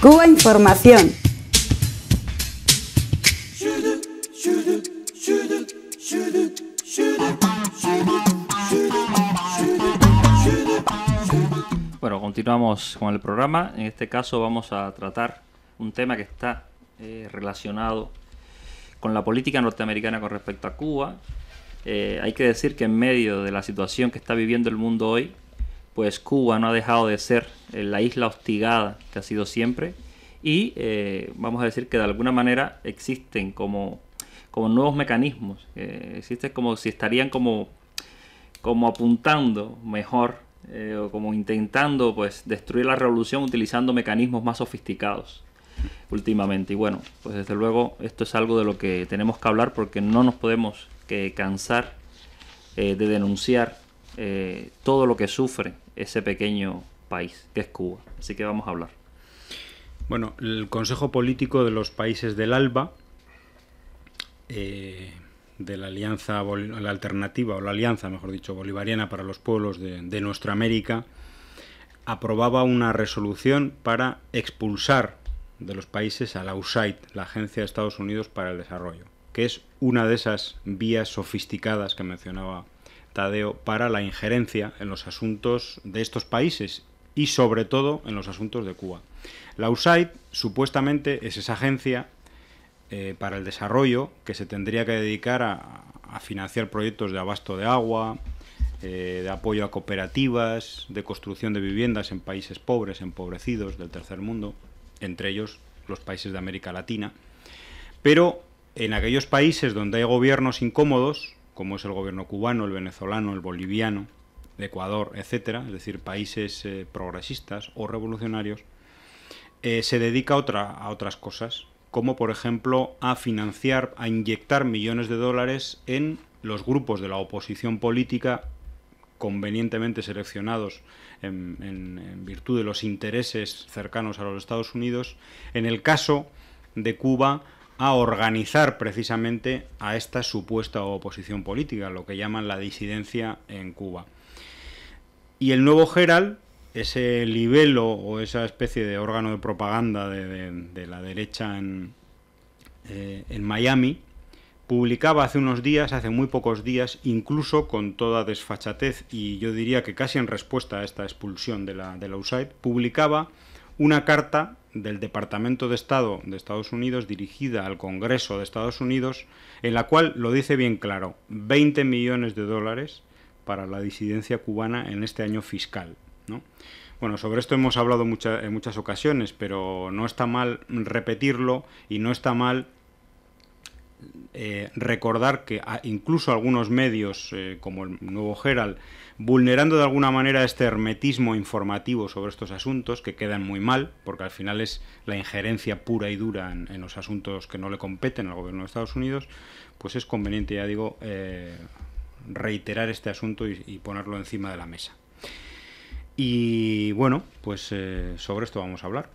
Cuba Información. Bueno, continuamos con el programa. En este caso vamos a tratar un tema que está eh, relacionado con la política norteamericana con respecto a Cuba. Eh, hay que decir que en medio de la situación que está viviendo el mundo hoy, pues Cuba no ha dejado de ser eh, la isla hostigada que ha sido siempre y eh, vamos a decir que de alguna manera existen como, como nuevos mecanismos, eh, existen como si estarían como, como apuntando mejor o como intentando pues destruir la revolución utilizando mecanismos más sofisticados últimamente. Y bueno, pues desde luego esto es algo de lo que tenemos que hablar porque no nos podemos cansar de denunciar eh, todo lo que sufre ese pequeño país, que es Cuba. Así que vamos a hablar. Bueno, el Consejo Político de los Países del ALBA, eh, de la Alianza, la Alternativa, o la Alianza, mejor dicho, Bolivariana para los Pueblos de, de Nuestra América, aprobaba una resolución para expulsar de los países a la USAID, la Agencia de Estados Unidos para el Desarrollo, que es una de esas vías sofisticadas que mencionaba para la injerencia en los asuntos de estos países y sobre todo en los asuntos de Cuba. La USAID supuestamente es esa agencia eh, para el desarrollo que se tendría que dedicar a, financiar proyectos de abasto de agua, eh, de apoyo a cooperativas, de construcción de viviendas en países pobres, empobrecidos del tercer mundo, entre ellos los países de América Latina. Pero en aquellos países donde hay gobiernos incómodos, como es el gobierno cubano, el venezolano, el boliviano, Ecuador, etcétera, es decir, países eh, progresistas o revolucionarios, eh, se dedica a, otra, a otras cosas, como por ejemplo a financiar, a inyectar millones de dólares en los grupos de la oposición política convenientemente seleccionados en virtud de los intereses cercanos a los Estados Unidos. En el caso de Cuba, a organizar precisamente a esta supuesta oposición política, lo que llaman la disidencia en Cuba. Y el nuevo Herald, ese libelo o esa especie de órgano de propaganda de, la derecha eh, en, Miami, publicaba hace unos días, hace muy pocos días, incluso con toda desfachatez y yo diría que casi en respuesta a esta expulsión de la, de la USAID, publicaba una carta del Departamento de Estado de Estados Unidos dirigida al Congreso de Estados Unidos, en la cual lo dice bien claro, 20 millones de dólares para la disidencia cubana en este año fiscal. ¿no? Bueno, sobre esto hemos hablado en muchas ocasiones, pero no está mal repetirlo y no está mal eh, recordar que incluso algunos medios, eh, como el Nuevo Herald, vulnerando de alguna manera este hermetismo informativo sobre estos asuntos, que quedan muy mal, porque al final es la injerencia pura y dura en, los asuntos que no le competen al gobierno de Estados Unidos, pues es conveniente, ya digo, eh, reiterar este asunto y, y, ponerlo encima de la mesa. Y bueno, pues sobre esto vamos a hablar.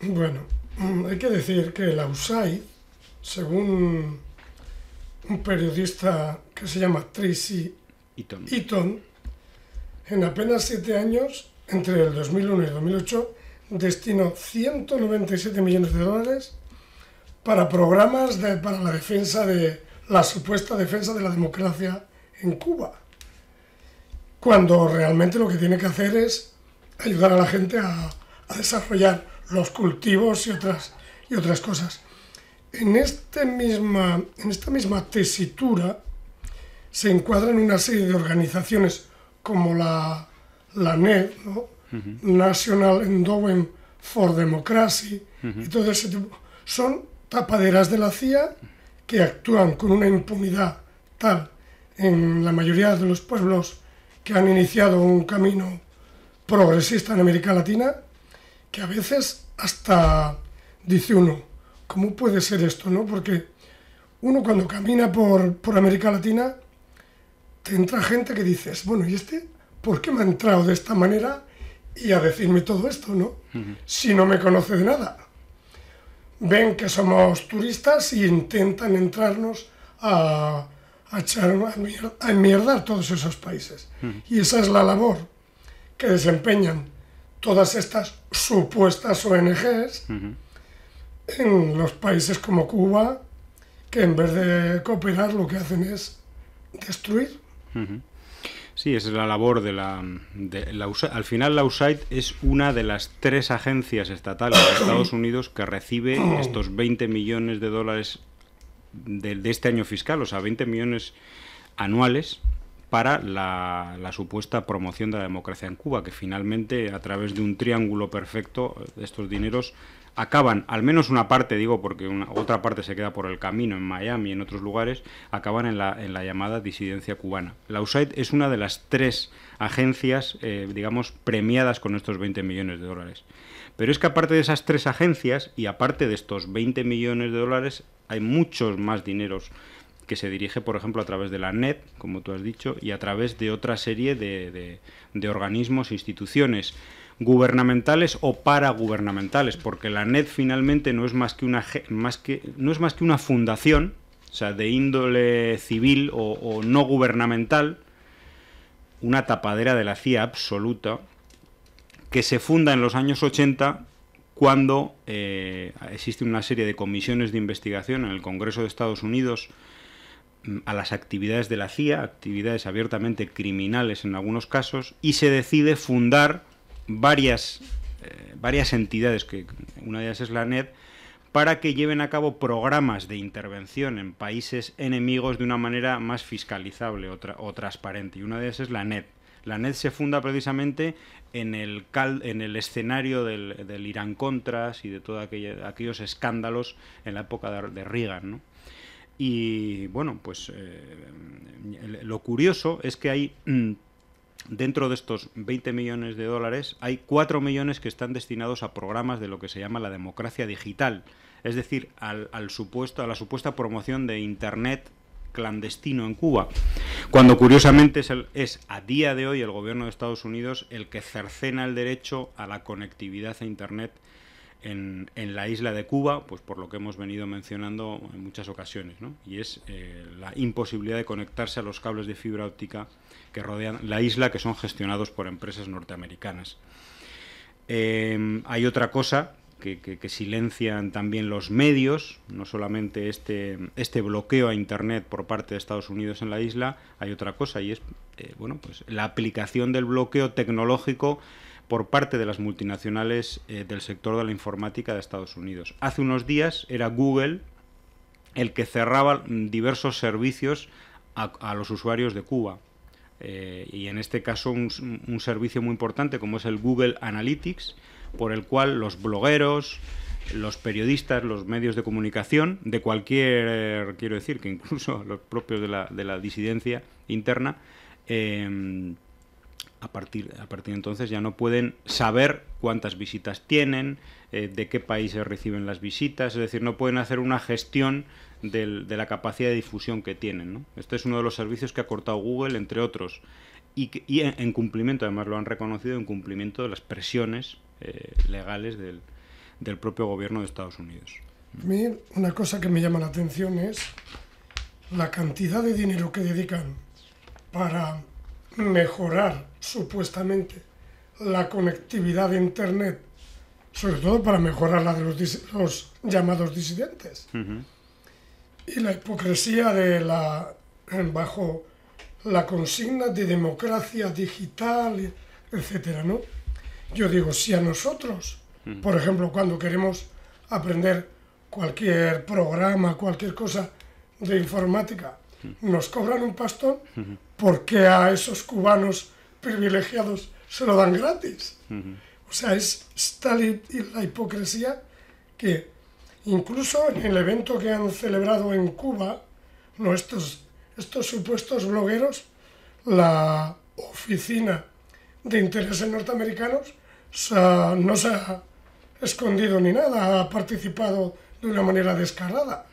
Bueno, Mm, hay que decir que la USAID, según un periodista que se llama Tracy Eaton. en apenas siete años, entre el 2001 y el 2008, destinó 197 millones de dólares para programas para la defensa de la supuesta defensa de la democracia en Cuba, cuando realmente lo que tiene que hacer es ayudar a la gente a a desarrollar los cultivos y otras, y otras cosas. En, este misma, en esta misma tesitura se encuadran una serie de organizaciones como la, la NED, ¿no? National Endowment for Democracy, y todo ese tipo. Son tapaderas de la CIA que actúan con una impunidad tal en la mayoría de los pueblos que han iniciado un camino progresista en América Latina a veces hasta dice uno, ¿cómo puede ser esto? ¿no? Porque uno cuando camina por, América Latina, te entra gente que dices, bueno, ¿y este por qué me ha entrado de esta manera y a decirme todo esto? ¿no? Si no me conoce de nada. Ven que somos turistas y intentan entrarnos a, a, echar, a, enmierdar todos esos países. Y esa es la labor que desempeñan todas estas supuestas ONGs en los países como Cuba, que en vez de cooperar lo que hacen es destruir. Sí, esa es la labor de la, Al final la USAID es una de las tres agencias estatales de Estados Unidos que recibe estos 20 millones de dólares de, de este año fiscal, o sea, 20 millones anuales para la, supuesta promoción de la democracia en Cuba, que finalmente a través de un triángulo perfecto eh, estos dineros acaban, al menos una parte, digo, porque otra parte se queda por el camino en Miami y en otros lugares, acaban en la, llamada disidencia cubana. La USAID es una de las tres agencias, eh, digamos, premiadas con estos 20 millones de dólares. Pero es que aparte de esas tres agencias y aparte de estos 20 millones de dólares, hay muchos más dineros que se dirige, por ejemplo, a través de la NET, como tú has dicho, y a través de otra serie de, organismos e instituciones gubernamentales o paragubernamentales, porque la NET finalmente no es más que una, más que, no es más que una fundación, o sea, de índole civil o, no gubernamental, una tapadera de la CIA absoluta, que se funda en los años 80 cuando eh, existe una serie de comisiones de investigación en el Congreso de Estados Unidos Mm, a las actividades de la CIA, actividades abiertamente criminales en algunos casos, y se decide fundar varias, eh, entidades, que una de ellas es la NED para que lleven a cabo programas de intervención en países enemigos de una manera más fiscalizable o, transparente. Y una de ellas es la NED. La NED se funda precisamente en el, en el escenario del, Irán-Contras y de todos aquellos escándalos en la época de, de Reagan, ¿no? Y bueno, pues eh, lo curioso es que hay, mm, dentro de estos 20 millones de dólares, hay 4 millones que están destinados a programas de lo que se llama la democracia digital, es decir, al, supuesto, a la supuesta promoción de Internet clandestino en Cuba, cuando curiosamente es, es, a día de hoy el gobierno de Estados Unidos el que cercena el derecho a la conectividad a Internet en, la isla de Cuba, pues por lo que hemos venido mencionando en muchas ocasiones, ¿no? y es eh, la imposibilidad de conectarse a los cables de fibra óptica que rodean la isla, que son gestionados por empresas norteamericanas. Eh, hay otra cosa que, silencian también los medios, no solamente este, este bloqueo a Internet por parte de Estados Unidos en la isla, hay otra cosa y es eh, bueno, pues la aplicación del bloqueo tecnológico por parte de las multinacionales eh, del sector de la informática de Estados Unidos. Hace unos días era Google el que cerraba diversos servicios a, los usuarios de Cuba. Eh, y en este caso un, servicio muy importante como es el Google Analytics, por el cual los blogueros, los periodistas, los medios de comunicación, de cualquier, eh, quiero decir, que incluso los propios de la, de la disidencia interna, a partir, a partir de entonces ya no pueden saber cuántas visitas tienen, eh, de qué países reciben las visitas, es decir, no pueden hacer una gestión de la capacidad de difusión que tienen. Este es uno de los servicios que ha cortado Google, entre otros, y, en, cumplimiento, además lo han reconocido, en cumplimiento de las presiones eh, legales del, del propio gobierno de Estados Unidos. A una cosa que me llama la atención es la cantidad de dinero que dedican para mejorar supuestamente la conectividad de Internet, sobre todo para mejorar la de los, llamados disidentes. Y la hipocresía de la, bajo la consigna de democracia digital, etcétera, ¿no? Yo digo, si a nosotros, por ejemplo, cuando queremos aprender cualquier programa, cualquier cosa de informática, nos cobran un pastón, ¿por qué a esos cubanos privilegiados se lo dan gratis? O sea, es, y la hipocresía que incluso en el evento que han celebrado en Cuba, nuestros, estos supuestos blogueros, la oficina de intereses norteamericanos no se ha escondido ni nada, ha participado de una manera descarada.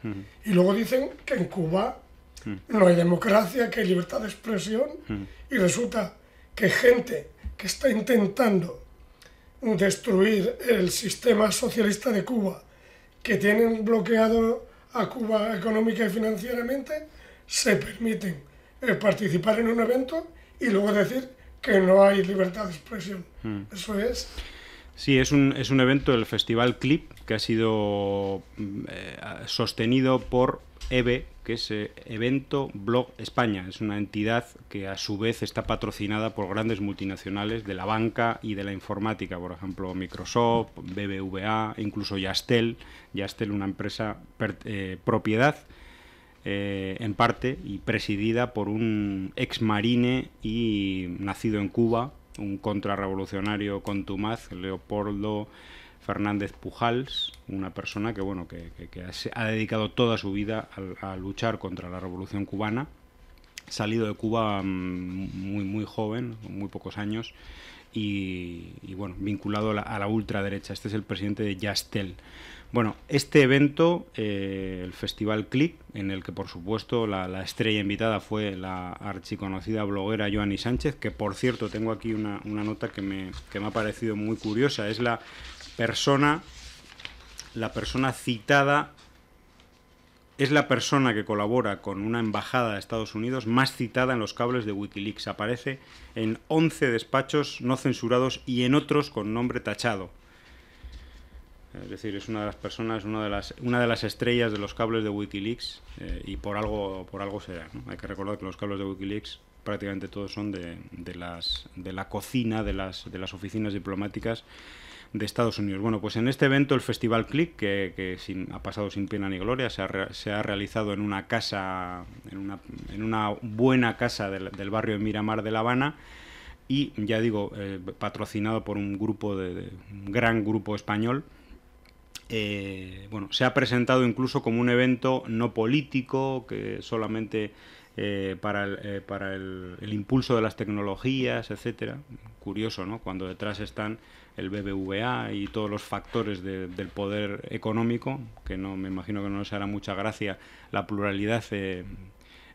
Y luego dicen que en Cuba no hay democracia, que hay libertad de expresión y resulta que gente que está intentando destruir el sistema socialista de Cuba, que tienen bloqueado a Cuba económica y financieramente, se permiten eh, participar en un evento y luego decir que no hay libertad de expresión. Mm. Eso es. Sí, es un, es un evento, el Festival Clip, que ha sido mm, eh, sostenido por EBE, que es eh, Evento Blog España. Es una entidad que a su vez está patrocinada por grandes multinacionales de la banca y de la informática, por ejemplo Microsoft, BBVA, incluso Yastel. Yastel, una empresa eh, propiedad eh, en parte y presidida por un ex marine y nacido en Cuba, un contrarrevolucionario contumaz, Leopoldo. Fernández Pujals, una persona que, bueno, que, ha dedicado toda su vida a, luchar contra la revolución cubana, salido de Cuba mm, muy, muy joven, muy pocos años, y, bueno, vinculado a la, ultraderecha. Este es el presidente de Yastel. Bueno, este evento, eh, el Festival Click, en el que por supuesto la, estrella invitada fue la archiconocida bloguera Joanny Sánchez, que por cierto tengo aquí una, una nota que me, que me, ha parecido muy curiosa, es la persona, la persona citada es la persona que colabora con una embajada de Estados Unidos más citada en los cables de Wikileaks. Aparece en 11 despachos no censurados y en otros con nombre tachado. Es decir, es una de las personas, una de las, una de las estrellas de los cables de Wikileaks eh, y por algo, por algo será. Hay que recordar que los cables de Wikileaks prácticamente todos son de, las, de la cocina de las, de las oficinas diplomáticas de Estados Unidos. Bueno, pues en este evento el Festival Click, que, sin, ha pasado sin pena ni gloria, se ha, realizado en una casa, en una, buena casa del, barrio de Miramar de La Habana y, ya digo, eh, patrocinado por un grupo, de, gran grupo español. Eh, bueno, se ha presentado incluso como un evento no político, que solamente eh, para, el, el, impulso de las tecnologías, etcétera. Curioso, ¿no? Cuando detrás están el BBVA y todos los factores del poder económico, que no me imagino que no les hará mucha gracia la pluralidad eh,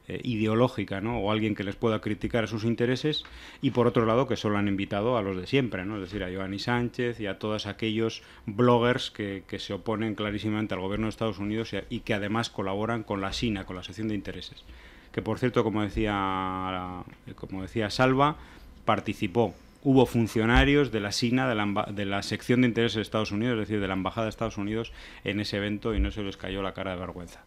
eh, ideológica, ¿no? O alguien que les pueda criticar sus intereses y por otro lado que solo han invitado a los de siempre, ¿no? Es decir, a Giovanni Sánchez y a todos aquellos bloggers que, se oponen clarísimamente al gobierno de Estados Unidos y, que además colaboran con la SINA, con la sección de intereses que por cierto, como decía, como decía Salva, participó hubo funcionarios de la SINA, de la, de la sección de intereses de Estados Unidos, es decir, de la Embajada de Estados Unidos, en ese evento y no se les cayó la cara de vergüenza.